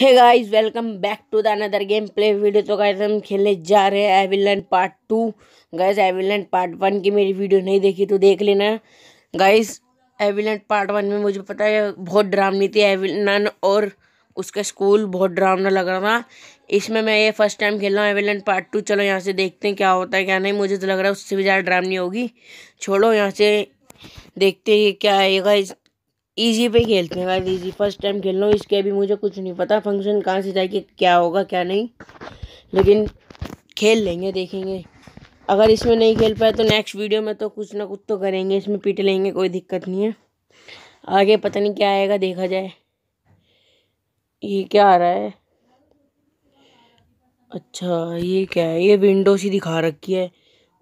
है guys welcome back to the another game play video तो guys हम खेलने जा रहे हैं Evil Nun part two guys Evil Nun part one की मेरी वीडियो नहीं देखी तो देख लेना गाइस एविलन पार्ट वन में मुझे पता है बहुत ड्रामनी थी एविलन और उसका स्कूल बहुत ड्रामना लग रहा था इसमें मैं ये फर्स्ट टाइम खेल रहा हूँ एविलन पार्ट टू चलो यहाँ से देखते हैं क्या होता है क्या नहीं मुझे तो लग रहा है उससे भी ज़्यादा ड्रामनी होगी छोड़ो यहाँ से देखते हैं क्या आएगा इस ईजी पे खेलते हैं भाई ईजी फर्स्ट टाइम खेल रहा हूँ इसके अभी मुझे कुछ नहीं पता फंक्शन कहाँ से जाएगी क्या होगा क्या नहीं लेकिन खेल लेंगे देखेंगे अगर इसमें नहीं खेल पाए तो नेक्स्ट वीडियो में तो कुछ ना कुछ तो करेंगे इसमें पीट लेंगे कोई दिक्कत नहीं है आगे पता नहीं क्या आएगा देखा जाए ये क्या आ रहा है अच्छा ये क्या है ये विंडो सी दिखा रखी है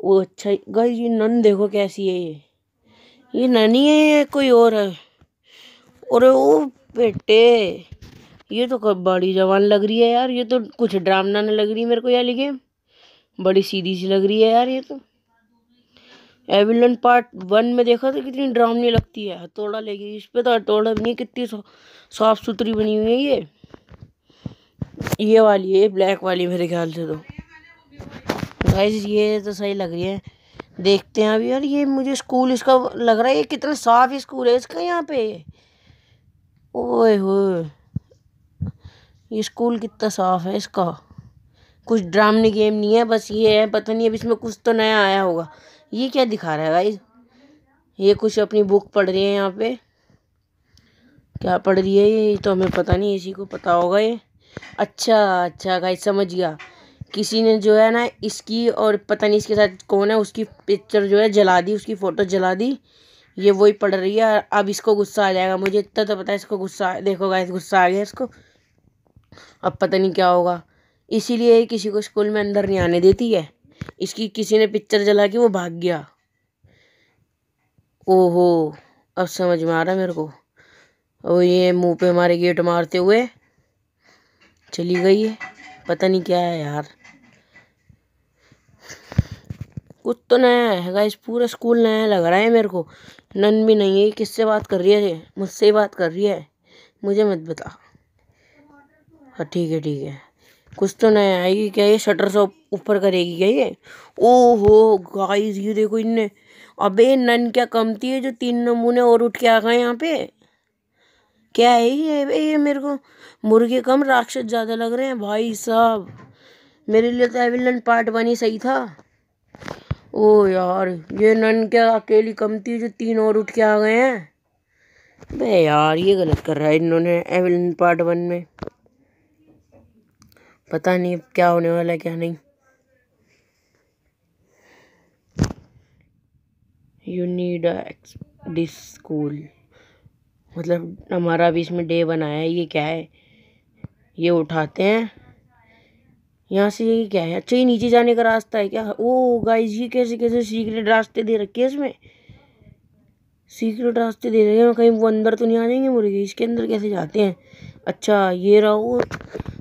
वो अच्छा गाइस ये नन देखो कैसी है ये ये नन ही है कोई और है अरे ओ बेटे ये तो बड़ी जवान लग रही है यार ये तो कुछ ड्रामना नहीं लग रही है मेरे को यार लिखे बड़ी सीधी सी लग रही है यार ये तो एविलन पार्ट वन में देखा तो कितनी ड्रामनी लगती है हथौड़ा लेगी इस पर तो हथौड़ा भी नहीं कितनी साफ सुथरी बनी हुई है ये ये वाली है ब्लैक वाली मेरे ख्याल से तो गाइस ये तो सही लग रही है देखते हैं अभी यार ये मुझे स्कूल इसका लग रहा है ये कितना साफ स्कूल है इसका यहाँ पे ओए ये स्कूल कितना साफ है इसका कुछ ड्रामनी गेम नहीं है बस ये है पता नहीं अब इसमें कुछ तो नया आया होगा ये क्या दिखा रहा है भाई ये कुछ अपनी बुक पढ़ रही है यहाँ पे क्या पढ़ रही है ये तो हमें पता नहीं इसी को पता होगा ये अच्छा अच्छा भाई समझ गया किसी ने जो है ना इसकी और पता नहीं इसके साथ कौन है उसकी पिक्चर जो है जला दी उसकी फ़ोटो जला दी ये वही पढ़ रही है अब इसको गुस्सा आ जाएगा मुझे इतना तो पता है इसको गुस्सा देखो गाइस गुस्सा आ गया इसको अब पता नहीं क्या होगा इसीलिए किसी को स्कूल में अंदर नहीं आने देती है इसकी किसी ने पिक्चर जला के वो भाग गया ओहो अब समझ में आ रहा है मेरे को और ये मुंह पे हमारे गेट मारते हुए चली गई है पता नहीं क्या है यार कुछ तो नया है गाइस पूरा स्कूल नया लग रहा है मेरे को नन भी नहीं है किससे बात कर रही है ये मुझसे ही बात कर रही है मुझे मत बता हाँ ठीक है ठीक है कुछ तो नया आएगी क्या ये शटर से ऊपर करेगी क्या ये ओहो गाइस ये देखो इनने अबे नन क्या कमती है जो तीन नमूने और उठ के आ गए यहाँ पे क्या है ये अबे ये मेरे को मुर्गे कम राक्षस ज़्यादा लग रहे हैं भाई साहब मेरे लिए तो एविलन पार्ट वन ही सही था ओ यार ये नन क्या अकेली कम थी जो तीन और उठ के आ गए हैं बे यार ये गलत कर रहा है इन्होंने एविलन पार्ट वन में पता नहीं क्या होने वाला है क्या नहीं यू नीड दिस स्कूल मतलब हमारा अभी इसमें डे बनाया है ये क्या है ये उठाते हैं यहाँ से ये क्या है अच्छा ये नीचे जाने का रास्ता है क्या ओ गाइस ये कैसे कैसे सीक्रेट रास्ते दे रखे हैं इसमें सीक्रेट रास्ते दे रहे हैं कहीं वो अंदर तो नहीं आ जाएंगे मुर्गे इसके अंदर कैसे जाते हैं अच्छा ये रहा वो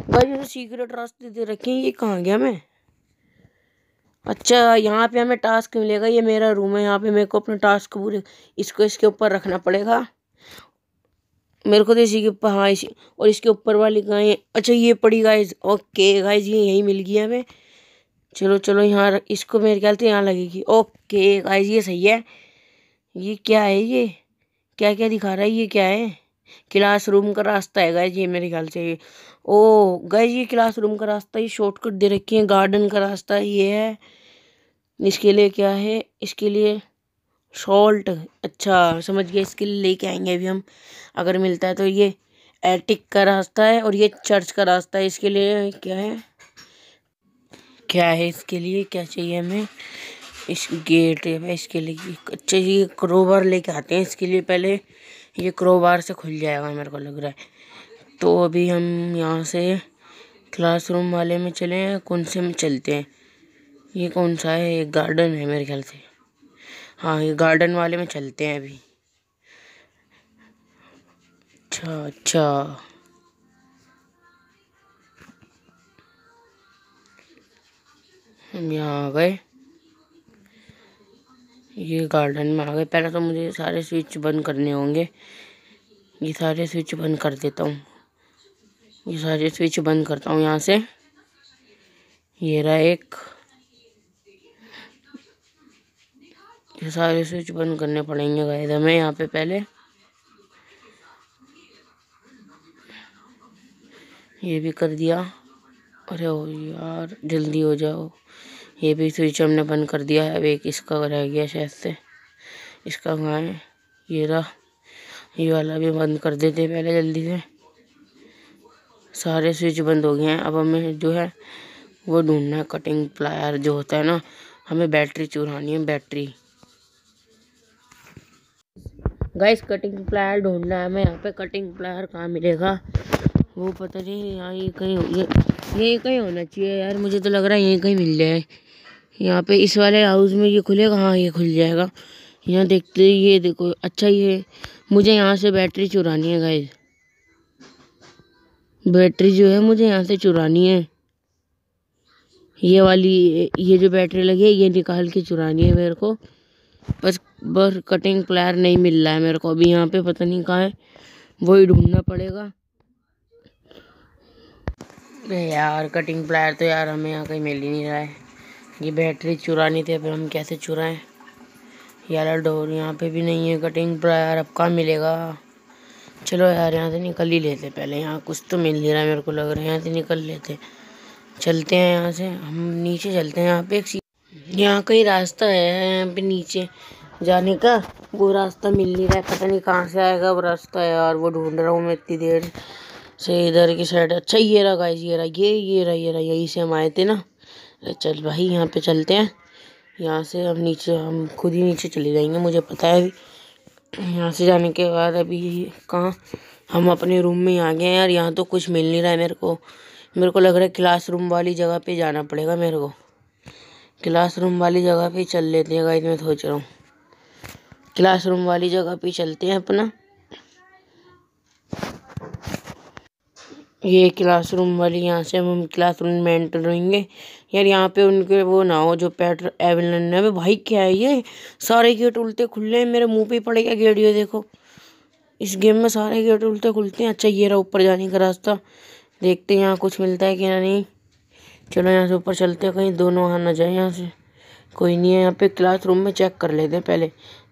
गाइस सीक्रेट रास्ते दे रखे हैं ये कहाँ गया मैं अच्छा यहाँ पे हमें टास्क मिलेगा ये मेरा रूम है यहाँ पे मेरे को अपने टास्क पूरे इसको इसके ऊपर रखना पड़ेगा मेरे को तो इसी के ऊपर हाँ इसी और इसके ऊपर वाली गाय अच्छा ये पड़ी गाइज ओके गाइज ये यहीं मिल गई हमें चलो चलो यहाँ इसको मेरे ख्याल से यहाँ लगेगी ओके गाइज ये सही है ये क्या है ये क्या क्या दिखा रहा है ये क्या है क्लास रूम का रास्ता है गाइज ये मेरे ख्याल से ये ओ गाइज ये क्लास रूम का रास्ता ये शॉर्टकट दे रखी है गार्डन का रास्ता ये है इसके लिए क्या है इसके लिए सॉल्ट अच्छा समझ गया इसके लिए लेके आएंगे अभी हम अगर मिलता है तो ये एटिक का रास्ता है और ये चर्च का रास्ता है इसके लिए क्या है क्या है इसके लिए क्या चाहिए हमें इस गेट है इसके लिए अच्छा ये क्रोबार लेके आते हैं इसके लिए पहले ये क्रोबार से खुल जाएगा मेरे को लग रहा है तो अभी हम यहाँ से क्लासरूम वाले में चले कौन से में चलते हैं ये कौन सा है एक गार्डन है मेरे ख्याल से हाँ ये गार्डन वाले में चलते हैं अभी अच्छा अच्छा हम यहाँ आ गए ये गार्डन में आ गए पहले तो मुझे सारे स्विच बंद करने होंगे ये सारे स्विच बंद कर देता हूँ ये सारे स्विच बंद करता हूँ यहाँ से ये रहा एक ये सारे स्विच बंद करने पड़ेंगे गाइस हमें यहाँ पे पहले ये भी कर दिया अरे ओ यार जल्दी हो जाओ ये भी स्विच हमने बंद कर दिया है अब एक इसका रह गया शायद से इसका कहाँ है ये रहा ये वाला भी बंद कर देते पहले जल्दी से सारे स्विच बंद हो गए हैं अब हमें जो है वो ढूंढना है कटिंग प्लायर जो होता है ना हमें बैटरी चुरानी है बैटरी गैस कटिंग प्लायर ढूंढना है मैं यहाँ पे कटिंग प्लायर कहाँ मिलेगा वो पता नहीं यहाँ ये कहीं ये यही कहीं होना चाहिए यार मुझे तो लग रहा है यहीं कहीं मिल जाए यहाँ पे इस वाले हाउस में ये खुलेगा हाँ ये खुल जाएगा यहाँ देखते ये देखो अच्छा ये मुझे यहाँ से बैटरी चुरानी है गैस बैटरी जो है मुझे यहाँ से चुरानी है ये वाली ये जो बैटरी लगी है ये निकाल के चुरानी है मेरे को बस बस कटिंग प्लायर नहीं मिल रहा है मेरे को अभी यहाँ पे पता नहीं कहाँ है वही ढूंढना पड़ेगा यार कटिंग प्लायर तो यार हमें यहाँ कहीं मिल ही नहीं रहा है ये बैटरी चुरानी थी फिर हम कैसे चुराएं यार डोर यहाँ पे भी नहीं है कटिंग प्लायर अब कहाँ मिलेगा चलो यार यहाँ से निकल ही लेते पहले यहाँ कुछ तो मिल नहीं रहा है मेरे को लग रहा है यहाँ से निकल लेते चलते हैं यहाँ से हम नीचे चलते हैं यहाँ पे एक यहाँ का ही रास्ता है यहाँ पे नीचे जाने का वो रास्ता मिल नहीं रहा है पता नहीं कहाँ से आएगा वो रास्ता है यार वो ढूंढ रहा हूँ मैं इतनी देर से इधर की साइड अच्छा ये रहा गाइस ये रहा ये ये रहा ये रहा यहीं से हम आए थे ना अरे चल भाई यहाँ पे चलते हैं यहाँ से हम नीचे हम खुद ही नीचे चले जाएंगे मुझे पता है अभी यहाँ से जाने के बाद अभी कहाँ हम अपने रूम में आ गए हैं यार यहाँ तो कुछ मिल नहीं रहा है मेरे को मेरे को लग रहा है क्लासरूम वाली जगह पे जाना पड़ेगा मेरे को क्लासरूम वाली जगह पे चल लेते हैं गाइस मैं सोच रहा हूँ क्लासरूम वाली जगह पे चलते हैं अपना ये क्लासरूम वाली यहाँ से हम क्लासरूम में एंटर होंगे यार यहाँ पे उनके वो ना हो जो पेट्रोल एवल है भाई क्या है ये सारे गेट उल्टे खुले हैं मेरे मुंह पे पड़ेगा गेट ये देखो इस गेम में सारे गेट उल्टे खुलते हैं अच्छा ये रहा ऊपर जाने का रास्ता देखते हैं यहाँ कुछ मिलता है कि नहीं चलो यहाँ से ऊपर चलते हैं कहीं दोनों वहाँ ना जाए यहाँ से कोई नहीं है यहाँ पे क्लासरूम में चेक कर लेते हैं पहले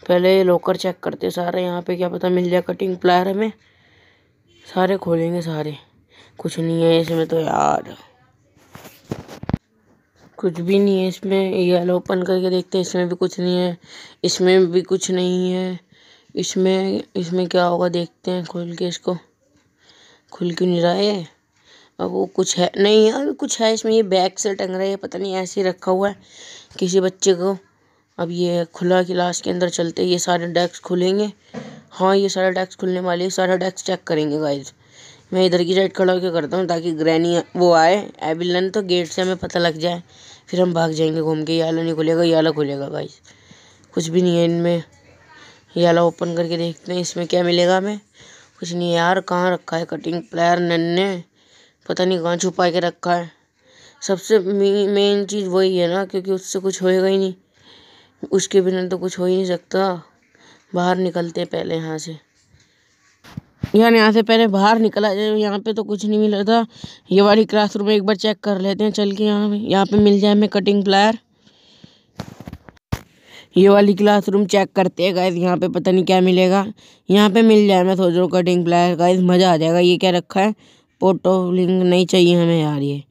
पहले लॉकर चेक करते सारे यहाँ पे क्या पता मिल जाए कटिंग प्लायर हमें सारे खोलेंगे सारे कुछ नहीं है इसमें तो यार कुछ भी नहीं है इसमें ये ओपन करके देखते हैं इसमें भी कुछ नहीं है इसमें भी कुछ नहीं है इसमें इसमें क्या होगा देखते हैं खोल के इसको खुल क्यों नहीं रहा है वो कुछ है नहीं है कुछ है इसमें ये बैग से टंग रहा है पता नहीं ऐसे ही रखा हुआ है किसी बच्चे को अब ये खुला क्लास के अंदर चलते ये सारे डेस्क खुलेंगे हाँ ये सारा डेस्क खुलने वाले सारा डेस्क चेक करेंगे गाइज मैं इधर की साइड खड़ा होकर करता हूँ ताकि ग्रैनी वो आए एविलन तो गेट से हमें पता लग जाए फिर हम भाग जाएंगे घूम के ये आला नहीं खुलेगा ये आला खुलेगा गाइज कुछ भी नहीं है इनमें ये आला ओपन करके देखते हैं इसमें क्या मिलेगा हमें कुछ नहीं यार कहाँ रखा है कटिंग प्लेयर नन्ने पता नहीं कहाँ छुपा के रखा है सबसे मेन चीज़ वही है ना क्योंकि उससे कुछ होएगा ही नहीं उसके बिना तो कुछ हो ही नहीं सकता बाहर निकलते पहले यहाँ से यानी यहाँ से पहले बाहर निकला जाए यहाँ पे तो कुछ नहीं मिला था ये वाली क्लासरूम एक बार चेक कर लेते हैं चल के यहाँ पे यहाँ पे मिल जाए हमें कटिंग प्लायर ये वाली क्लासरूम चेक करते हैं गाइज यहाँ पे पता नहीं क्या मिलेगा यहाँ पे मिल जाए मैं सोच रहा हूँ कटिंग प्लायर गाइज मज़ा आ जाएगा ये क्या रखा है फोटो लिंक नहीं चाहिए हमें यार ये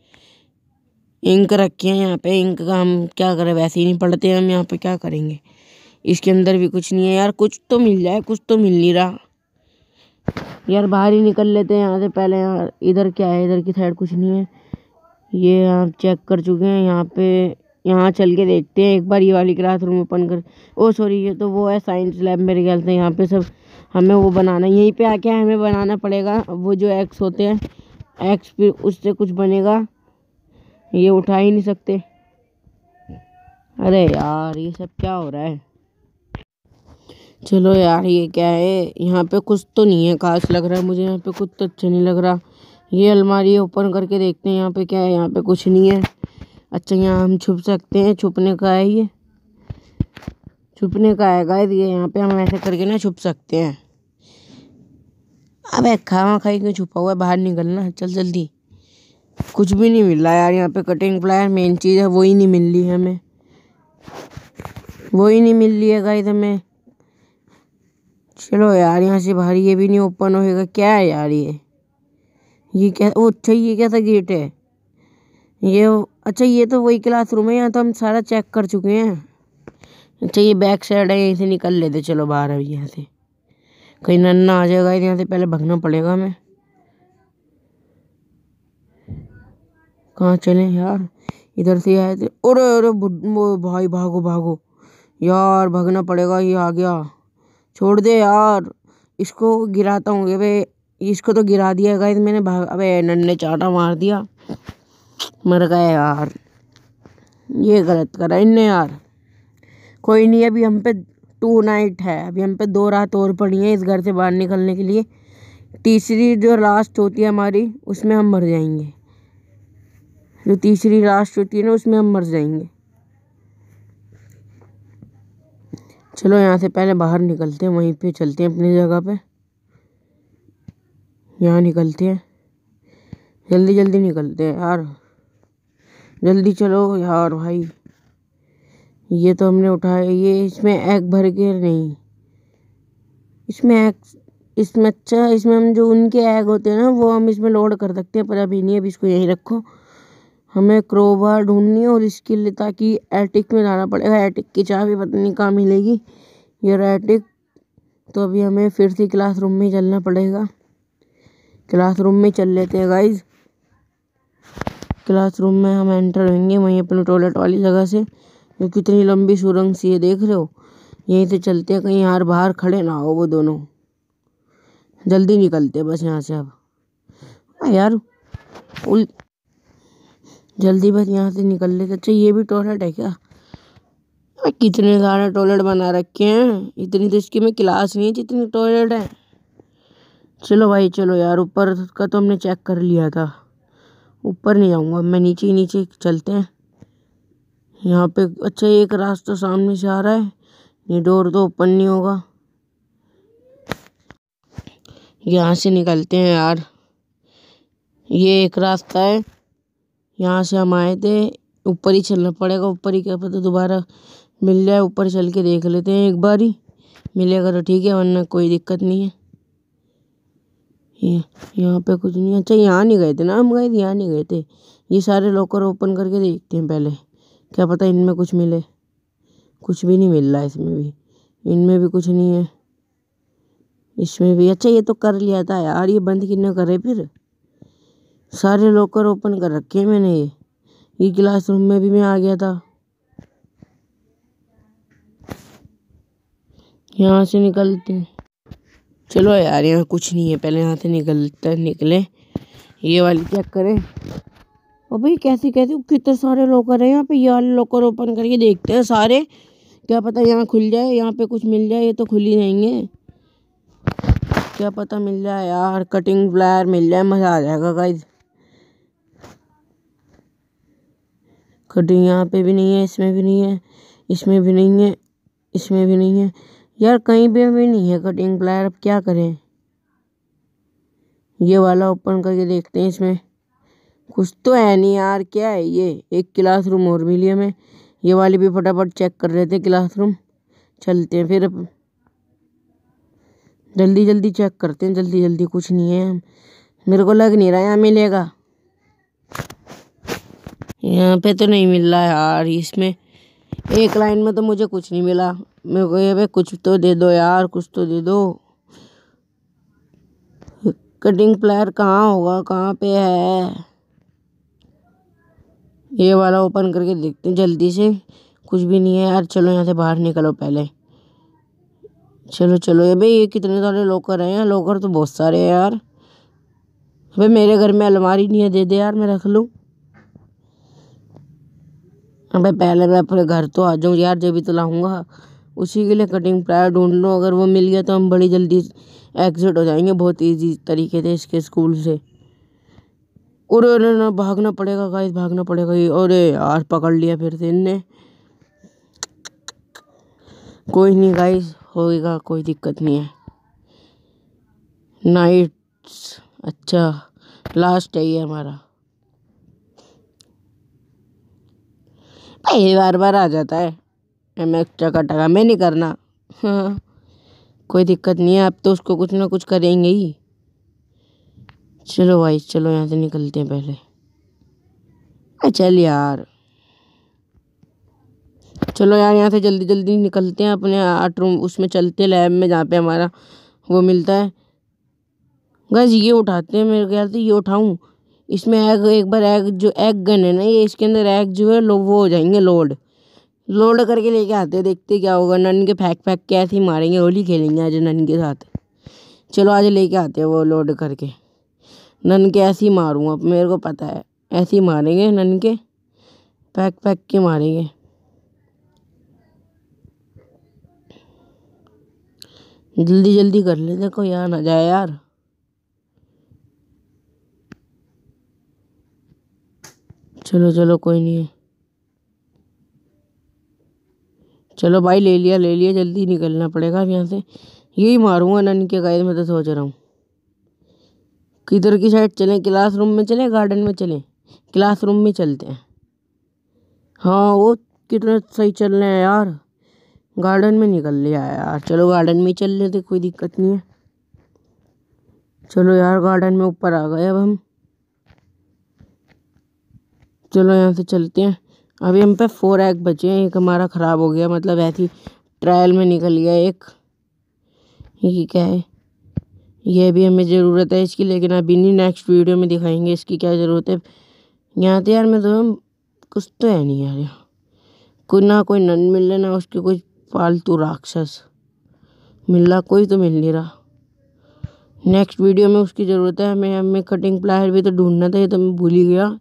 इंक रखे हैं यहाँ पे इंक का हम क्या करें वैसे ही नहीं पढ़ते हम यहाँ पे क्या करेंगे इसके अंदर भी कुछ नहीं है यार कुछ तो मिल जाए कुछ तो मिल नहीं रहा यार बाहर ही निकल लेते हैं यहाँ से पहले यार इधर क्या है इधर की साइड कुछ नहीं है ये आप चेक कर चुके हैं यहाँ पे यहाँ चल के देखते हैं एक बार ये वाली क्लास रूम ओपन कर ओ सॉरी ये तो वो है साइंस लैब मेरे ख्याल से यहाँ पे सब हमें वो बनाना यहीं पे आके हमें बनाना पड़ेगा वो जो एक्स होते हैं एक्स फिर उससे कुछ बनेगा ये उठा ही नहीं सकते अरे यार ये सब क्या हो रहा है चलो यार ये क्या है यहाँ पे कुछ तो नहीं है खास लग रहा है मुझे यहाँ पे कुछ तो अच्छा नहीं लग रहा ये अलमारी ओपन करके देखते हैं यहाँ पे क्या है यहाँ पे कुछ नहीं है अच्छा यहाँ हम छुप सकते हैं छुपने का है ये छुपने का है गाइस ये यहाँ पे हम ऐसे करके ना छुप सकते हैं अबे खावा खाई क्यों छुपा हुआ है बाहर निकलना चल जल्दी कुछ भी नहीं मिल रहा यार यहाँ पे कटिंग प्लायर मेन चीज़ है वही नहीं मिल रही हमें वही नहीं मिल रही है गाइस हमें चलो यार यहाँ से बाहर ये भी नहीं ओपन होएगा क्या है यार ये ये क्या वो अच्छा ये कैसा गेट है ये अच्छा ये तो वही क्लासरूम है यहाँ तो हम सारा चेक कर चुके हैं अच्छा ये बैक साइड है यहीं से निकल लेते चलो बाहर अभी यहाँ से कहीं नन्ना आ जाएगा यहाँ से पहले भगना पड़ेगा हमें कहाँ चले यार इधर से आए थे अरे अरे वो भाई भागो भागो यार भगना पड़ेगा ये आ गया छोड़ दे यार इसको गिराता हूँ अभी इसको तो गिरा दिया गया मैंने भाग अबे नन्ने चाटा मार दिया मर गए यार ये गलत करा इनने यार कोई नहीं अभी हम पे टू नाइट है अभी हम पे दो रात और पड़ी है इस घर से बाहर निकलने के लिए तीसरी जो लास्ट होती है हमारी उसमें हम मर जाएंगे जो तीसरी लास्ट होती है ना उसमें हम मर जाएंगे चलो यहाँ से पहले बाहर निकलते हैं वहीं पे चलते हैं अपनी जगह पे यहाँ निकलते हैं जल्दी जल्दी निकलते हैं यार जल्दी चलो यार भाई ये तो हमने उठाया ये इसमें एग भर के नहीं इसमें एग इसमें अच्छा इसमें हम जो उनके एग होते हैं ना वो हम इसमें लोड कर सकते हैं पर अभी नहीं अभी इसको यहीं रखो हमें क्रोबार ढूंढनी है और इसके लिए ताकि एटिक में जाना पड़ेगा एटिक की भी पता नहीं कहाँ मिलेगी ये एटिक तो अभी हमें फिर से क्लासरूम में चलना पड़ेगा क्लासरूम में चल लेते हैं गाइज़ क्लासरूम में हम एंटर होंगे वहीं अपने टॉयलेट वाली जगह से जो कितनी लंबी सुरंग सी है देख रहे हो यहीं से चलते हैं कहीं यार बाहर खड़े ना हो वो दोनों जल्दी निकलते बस यहाँ से अब हाँ यार उल जल्दी बस यहाँ से निकल लेते अच्छा ये भी टॉयलेट है क्या कितने सारे टॉयलेट बना रखे हैं इतनी तो इसकी में क्लास नहीं है जितने टॉयलेट है चलो भाई चलो यार ऊपर का तो हमने चेक कर लिया था ऊपर नहीं जाऊँगा मैं नीचे ही नीचे चलते हैं यहाँ पे अच्छा एक रास्ता सामने से आ रहा है ये डोर तो ओपन नहीं होगा यहाँ से निकलते हैं यार ये एक रास्ता है यहाँ से हम आए थे ऊपर ही चलना पड़ेगा ऊपर ही क्या पता दोबारा मिल जाए ऊपर चल के देख लेते हैं एक बार ही मिलेगा तो ठीक है वरना कोई दिक्कत नहीं है यहाँ पे कुछ नहीं अच्छा यहाँ नहीं गए थे ना हम गए थे यहाँ नहीं गए थे ये सारे लॉकर ओपन करके देखते हैं पहले क्या पता इनमें कुछ मिले कुछ भी नहीं मिल रहा इसमें भी इनमें भी कुछ नहीं है इसमें भी अच्छा ये तो कर लिया था यार ये बंद कितने करे फिर सारे लॉकर ओपन कर रखे हैं मैंने ये ये रूम में भी मैं आ गया था यहाँ से निकलते हैं चलो यार यहाँ कुछ नहीं है पहले यहाँ से निकलते निकले ये वाली चेक करें और भाई कैसे कैसे कितने सारे लॉकर हैं यहाँ पे ये वाले लॉकर ओपन करके देखते हैं सारे क्या पता यहाँ खुल जाए यहाँ पे कुछ मिल जाए ये तो खुल ही जाएंगे क्या पता मिल जाए यार कटिंग ब्लायर मिल जाए मज़ा आ जाएगा गाइज कटिंग यहाँ पे भी नहीं है इसमें भी नहीं है इसमें भी नहीं है इसमें भी नहीं है यार कहीं भी हमें नहीं है कटिंग प्लायर अब क्या करें ये वाला ओपन करके देखते हैं इसमें कुछ तो है नहीं यार क्या है ये एक क्लासरूम और मिली हमें ये वाली भी फटाफट चेक कर रहे थे क्लासरूम चलते हैं फिर जल्दी जल्दी चेक करते हैं जल्दी जल्दी कुछ नहीं है मेरे को लग नहीं रहा यहाँ मिलेगा यहाँ पे तो नहीं मिल रहा यार इसमें एक लाइन में तो मुझे कुछ नहीं मिला मेरे को ये भाई कुछ तो दे दो यार कुछ तो दे दो कटिंग प्लायर कहाँ होगा कहाँ पे है ये वाला ओपन करके देखते हैं जल्दी से कुछ भी नहीं है यार चलो यहाँ से बाहर निकलो पहले चलो चलो ये भाई ये कितने सारे लोकर हैं लोकर तो बहुत सारे हैं यार भाई मेरे घर में अलमारी नहीं है दे दे यार मैं रख लूँ भाई पहले मैं अपने घर तो आ जाऊँ यार जब भी तो लाऊँगा उसी के लिए कटिंग प्लायर ढूंढ लो अगर वो मिल गया तो हम बड़ी जल्दी एग्ज़िट हो जाएंगे बहुत ईज़ी तरीके से इसके स्कूल से और अरे ना भागना पड़ेगा गाइस भागना पड़ेगा ये अरे यार पकड़ लिया फिर से इनने कोई नहीं गाइस होएगा कोई दिक्कत नहीं है नाइट्स अच्छा लास्ट है ये हमारा भाई बार बार आ जाता है एम एक्स टका टका में नहीं करना हाँ कोई दिक्कत नहीं है आप तो उसको कुछ ना कुछ करेंगे ही चलो भाई चलो यहाँ से निकलते हैं पहले चल यार चलो यार यहाँ से जल्दी जल्दी निकलते हैं अपने आर्ट रूम उसमें चलते हैं लैब में जहाँ पे हमारा वो मिलता है बस ये उठाते हैं मेरे ख्याल से ये उठाऊँ इसमें एग एक बार एग जो एग गन है ना ये इसके अंदर एग जो है लो वो हो जाएंगे लोड लोड करके लेके आते हैं देखते क्या होगा नन के फेंक फेंक के ऐसे ही मारेंगे होली खेलेंगे आज नन के साथ चलो आज लेके आते हैं वो लोड करके नन के ऐसे ही मारूँगा मेरे को पता है ऐसे ही मारेंगे नन के फेंक फेंक के मारेंगे जल्दी जल्दी कर ले देखो यार ना जाए यार चलो चलो कोई नहीं है चलो भाई ले लिया ले लिया जल्दी निकलना पड़ेगा अब यहाँ से यही मारूंगा नन के गाइस में तो सोच रहा हूँ किधर की साइड चलें क्लासरूम में चलें गार्डन में चलें क्लासरूम में चलते हैं हाँ वो कितना सही चल रहे हैं यार गार्डन में निकल लिया यार चलो गार्डन में ही चल लेते कोई दिक्कत नहीं है चलो यार गार्डन में ऊपर आ गए अब हम चलो यहाँ से चलते हैं अभी हम पे फोर एग बचे हैं एक हमारा ख़राब हो गया मतलब ऐसी ट्रायल में निकल गया एक ये क्या है ये भी हमें ज़रूरत है इसकी लेकिन अभी नहीं नेक्स्ट वीडियो में दिखाएंगे इसकी क्या ज़रूरत है यहाँ तो यार मैं तो कुछ तो है नहीं यार यहाँ कोई ना कोई नन मिल रहा ना उसके कोई फालतू राक्षस मिल रहा कोई तो मिल नहीं रहा नेक्स्ट वीडियो में उसकी ज़रूरत है हमें हमें कटिंग प्लायर भी तो ढूंढना था ये तो मैं भूल ही गया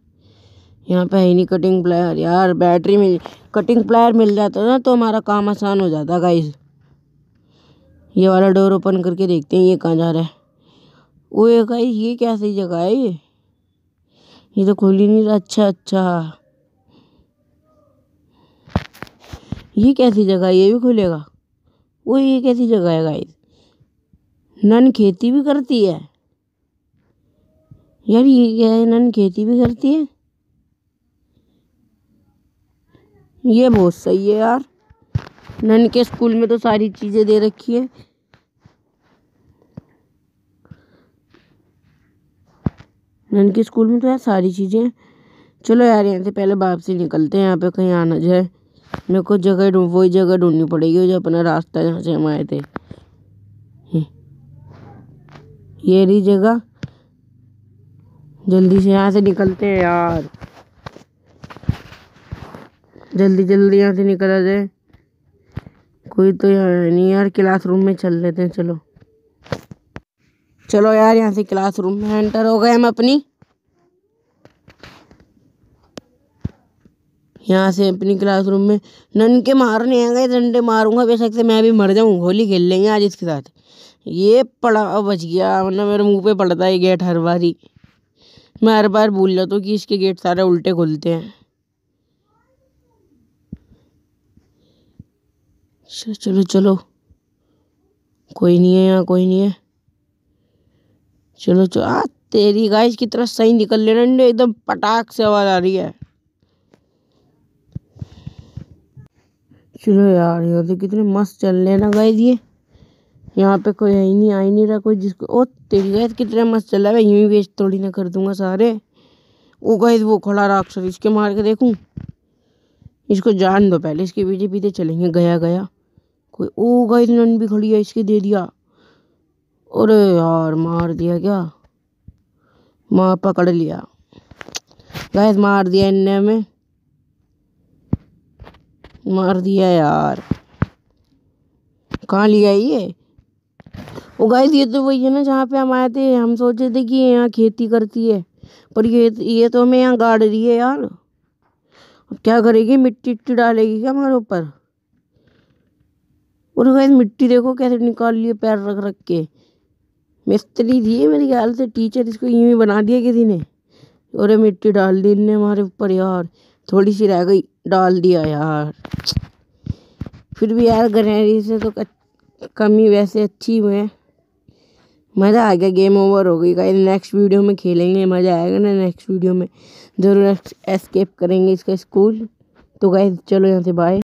यहाँ पे है नहीं कटिंग प्लायर यार बैटरी में कटिंग प्लायर मिल जाता ना तो हमारा काम आसान हो जाता गाइस ये वाला डोर ओपन करके देखते हैं ये कहाँ जा रहा है वो ये गाइस ये क्या सही जगह है ये ये तो खुल ही नहीं रहा अच्छा अच्छा ये कैसी जगह है ये भी खुलेगा वो ये कैसी जगह है गाइस नन खेती भी करती है यार ये क्या है नन खेती भी करती है ये बहुत सही है यार नन के स्कूल में तो सारी चीज़ें दे रखी है नन के स्कूल में तो यार सारी चीज़ें चलो यार यहाँ से पहले बाप से निकलते हैं यहाँ पे कहीं आना जाए मेरे को जगह ढूंढ वही जगह ढूंढनी पड़ेगी जो अपना रास्ता जहाँ से हम आए थे ये रही जगह जल्दी से यहाँ से निकलते हैं यार जल्दी जल्दी यहाँ से निकला जाए कोई तो यहाँ नहीं यार क्लासरूम में चल लेते हैं चलो चलो यार यहाँ से क्लासरूम में एंटर हो गए हम अपनी यहाँ से अपनी क्लासरूम में ननके मारने आ गए डंडे मारूंगा बेशक से मैं भी मर जाऊँ होली खेल लेंगे आज इसके साथ ये पड़ा बच गया वरना मेरे मुंह पे पड़ता है गेट हर बारी मैं हर बार भूल जाता हूँ कि इसके गेट सारे उल्टे खुलते हैं चलो अच्छा, चलो चलो कोई नहीं है यहाँ कोई नहीं है चलो चलो आ तेरी गाइस की तरह सही निकल ले रही एकदम पटाख से आवाज़ आ रही है चलो यार यार तो कितने मस्त चल रहे ना गाइस ये यहाँ पे कोई आई नहीं आई नहीं रहा कोई जिसको ओ तेरी गाइस कितने मस्त चल रहा है यूँ ही वेस्ट थोड़ी ना कर दूंगा सारे वो गाइस वो खड़ा अक्सर इसके मार के देखूँ इसको जान दो पहले इसके पीछे पीछे चलेंगे गया गया कोई ओ गाइस नन भी खड़ी है इसके दे दिया अरे यार मार दिया क्या मार पकड़ लिया गाइस मार दिया इनने में मार दिया यार कहाँ लिया ये वो गाइस ये तो वही है ना जहाँ पे हम आए थे हम सोचे थे कि यहाँ खेती करती है पर ये ये तो हमें यहाँ गाड़ रही है यार अब क्या करेगी मिट्टी उट्टी डालेगी क्या हमारे ऊपर और गैस मिट्टी देखो कैसे निकाल लिए पैर रख रख के मिस्त्री थी मेरे ख्याल से टीचर इसको यूं ही बना दिया किसी ने अरे मिट्टी डाल दी इनने हमारे ऊपर यार थोड़ी सी रह गई डाल दिया यार फिर भी यार गनहरी से तो कमी वैसे अच्छी है मज़ा आ गया गेम ओवर हो गई गाइस नेक्स्ट वीडियो में खेलेंगे मज़ा आएगा ना नेक्स्ट वीडियो में ज़रूर एस्केप करेंगे इसका स्कूल तो गाइस चलो यहाँ से बाय